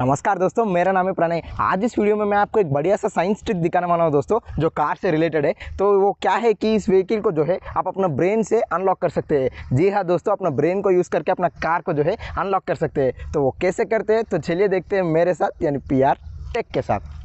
नमस्कार दोस्तों मेरा नाम है प्रणय आज इस वीडियो में मैं आपको एक बढ़िया सा साइंस ट्रिक दिखाने वाला हूँ दोस्तों जो कार से रिलेटेड है तो वो क्या है कि इस व्हीकल को जो है आप अपना ब्रेन से अनलॉक कर सकते हैं जी हाँ दोस्तों अपना ब्रेन को यूज़ करके अपना कार को जो है अनलॉक कर सकते हैं तो वो कैसे करते हैं तो चलिए देखते हैं मेरे साथ यानी पी टेक के साथ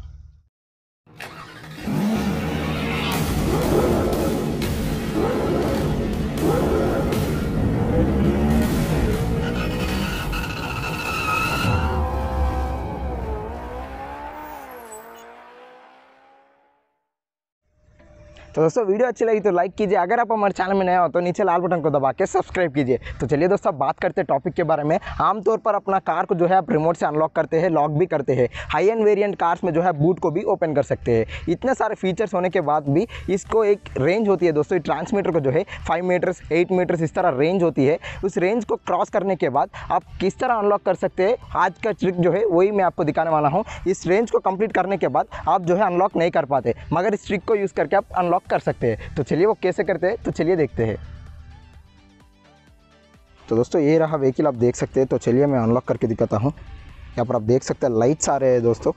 तो दोस्तों वीडियो अच्छी लगी तो लाइक कीजिए अगर आप हमारे चैनल में नया हो तो नीचे लाल बटन को दबा के सब्सक्राइब कीजिए तो चलिए दोस्तों बात करते हैं टॉपिक के बारे में आमतौर पर अपना कार को जो है आप रिमोट से अनलॉक करते हैं लॉक भी करते हैं हाई एंड वेरियंट कार्स में जो है बूट को भी ओपन कर सकते हैं इतने सारे फीचर्स होने के बाद भी इसको एक रेंज होती है दोस्तों ट्रांसमीटर को जो है फाइव मीटर्स एट मीटर्स इस तरह रेंज होती है उस रेंज को क्रॉस करने के बाद आप किस तरह अनलॉक कर सकते हैं आज का ट्रिक जो है वही मैं आपको दिखाने वाला हूँ इस रेंज को कंप्लीट करने के बाद आप जो है अनलॉक नहीं कर पाते मगर इस ट्रिक को यूज़ करके आप अनलॉक लॉक कर सकते हैं तो चलिए वो कैसे करते हैं तो चलिए देखते हैं तो दोस्तों ये रहा व्हीकिल आप देख सकते हैं तो चलिए मैं अनलॉक करके दिखाता हूँ यहाँ पर आप देख सकते हैं लाइट्स आ रहे हैं दोस्तों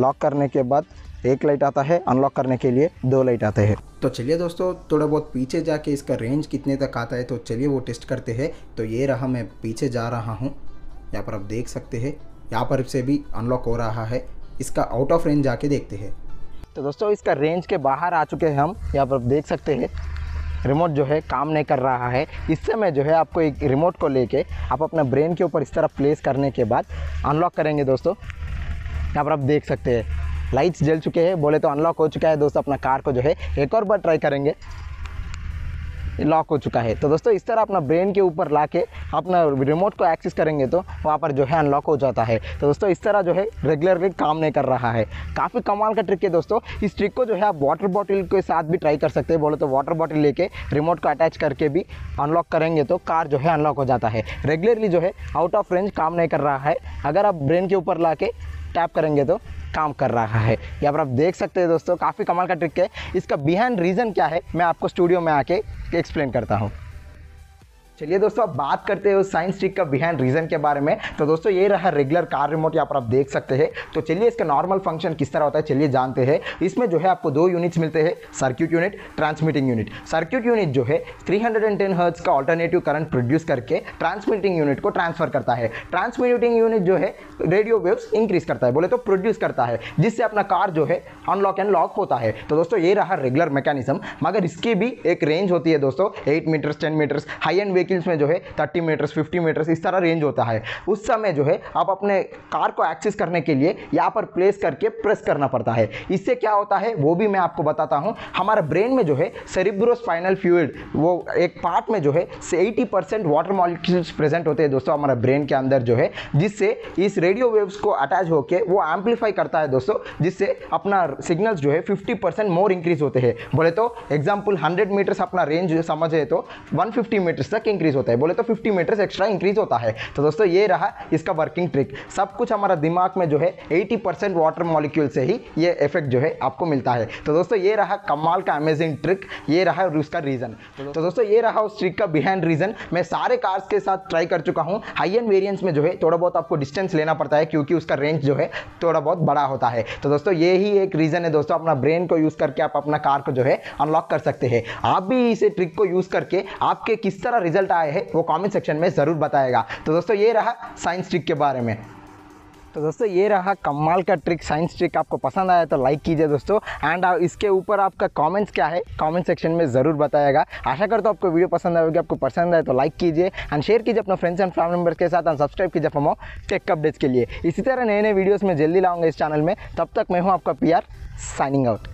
लॉक करने के बाद एक लाइट आता है अनलॉक करने के लिए दो लाइट आते हैं तो चलिए दोस्तों थोड़ा बहुत पीछे जाके इसका रेंज कितने तक आता है तो चलिए वो टेस्ट करते हैं तो ये रहा मैं पीछे जा रहा हूँ यहाँ पर आप देख सकते हैं यहाँ पर से भी अनलॉक हो रहा है इसका आउट ऑफ रेंज जाके देखते हैं तो दोस्तों इसका रेंज के बाहर आ चुके हैं हम यहाँ पर देख सकते हैं रिमोट जो है काम नहीं कर रहा है इस समय जो है आपको एक रिमोट को लेके आप अपना ब्रेन के ऊपर इस तरह प्लेस करने के बाद अनलॉक करेंगे दोस्तों यहाँ पर आप देख सकते हैं लाइट्स जल चुके हैं बोले तो अनलॉक हो चुका है दोस्तों अपना कार को जो है एक और बार ट्राई करेंगे लॉक हो चुका है तो दोस्तों इस तरह अपना ब्रेन के ऊपर ला के अपना रिमोट को एक्सेस करेंगे तो वहाँ पर जो है अनलॉक हो जाता है तो दोस्तों इस तरह जो है रेगुलरली काम नहीं कर रहा है काफ़ी कमाल का ट्रिक है दोस्तों इस ट्रिक को जो है आप वाटर बॉटल के साथ भी ट्राई कर सकते हैं बोले तो वाटर बॉटल लेके रिमोट को अटैच करके भी अनलॉक करेंगे तो कार जो है अनलॉक हो जाता है रेगुलरली जो है आउट ऑफ रेंज काम नहीं कर रहा है अगर आप ब्रेन के ऊपर ला के टैप करेंगे तो काम कर रहा है यहाँ पर आप देख सकते हैं दोस्तों काफ़ी कमाल का ट्रिक है इसका बिहान रीज़न क्या है मैं आपको स्टूडियो में आके एक्सप्लेन करता हूँ चलिए दोस्तों अब बात करते हैं साइंस ट्रिक का बिहाइंड रीजन के बारे में तो दोस्तों ये रहा रेगुलर कार रिमोट यहाँ पर आप देख सकते हैं तो चलिए इसका नॉर्मल फंक्शन किस तरह होता है चलिए जानते हैं इसमें जो है आपको दो यूनिट्स मिलते हैं circuit unit transmitting unit circuit unit जो है थ्री हंड्रेड का ऑल्टरनेटिव करंट प्रोड्यूस करके ट्रांसमिटिंग यूनिट को ट्रांसफर करता है ट्रांसमिटिंग यूनिट जो है रेडियो वेव्स इंक्रीज करता है बोले तो प्रोड्यूस करता है जिससे अपना कार जो है अनलॉक एंड लॉक होता है तो दोस्तों ये रहा रेगुलर मैकेनिज्म मगर इसकी भी एक रेंज होती है दोस्तों eight meters ten meters high end vehicles में जो है थर्टी मीटर्स फिफ्टी मीटर्स इस तरह रेंज होता है उस समय जो है आप अपने कार को एक्सेस करने के लिए यहाँ पर प्लेस करके प्रेस करना पड़ता है इससे क्या होता है वो भी मैं आपको बताता हूँ हमारे ब्रेन में जो है सेरिब्रोस्पाइनल फ्यूड वो एक पार्ट में जो है eighty percent water molecules present होते हैं दोस्तों हमारे ब्रेन के अंदर जो है जिससे इस रेडियो वेव्स को अटैच होकर वो एम्पलीफाई करता है दोस्तों जिससे अपना सिग्नल्स जो है फिफ्टी परसेंट मोर इंक्रीज होते हैं बोले तो एग्जाम्पल हंड्रेड मीटर्स अपना रेंज समझे तो वन फिफ्टी मीटर्स तक इंक्रीज होता है बोले तो फिफ्टी मीटर्स एक्स्ट्रा इंक्रीज होता है तो दोस्तों ये रहा इसका वर्किंग ट्रिक सब कुछ हमारा दिमाग में जो है एटी परसेंट वाटर मॉलिक्यूल से ही ये इफेक्ट जो है आपको मिलता है तो दोस्तों ये रहा कमाल का अमेजिंग ट्रिक ये रहा और उसका रीज़न तो दोस्तों ये रहा उस ट्रिक का बिहाइंड रीज़न मैं सारे कार्स के साथ ट्राई कर चुका हूँ हाई एंड वेरियंस में जो है थोड़ा बहुत आपको डिस्टेंस लेना पड़ता है क्योंकि उसका रेंज जो है थोड़ा बहुत बड़ा होता है तो दोस्तों ये ही एक रीज़न है दोस्तों अपना ब्रेन को यूज़ करके आप अपना कार को जो है अनलॉक कर सकते हैं आप भी इसे ट्रिक को यूज़ करके आपके किस तरह रिजल्ट रिजल्ट आए हैं वो कमेंट सेक्शन में ज़रूर बताएगा तो दोस्तों ये रहा साइंस ट्रिक के बारे में तो दोस्तों ये रहा कमाल का ट्रिक साइंस ट्रिक आपको पसंद आया तो लाइक कीजिए दोस्तों एंड uh, इसके ऊपर आपका कमेंट्स क्या है कमेंट सेक्शन में ज़रूर बताएगा आशा करता हूँ आपको वीडियो पसंद आएगी आपको पसंद आए तो लाइक कीजिए एंड शेयर कीजिए अपने फ्रेंड्स एंड फैमिली मेम्बर्स के साथ एंड सब्सक्राइब कीजिए फमो टेक अपडेट्स के लिए इसी तरह नए नए वीडियोज़ में जल्दी लाऊंगा इस चैनल में तब तक मैं हूँ आपका पी साइनिंग आउट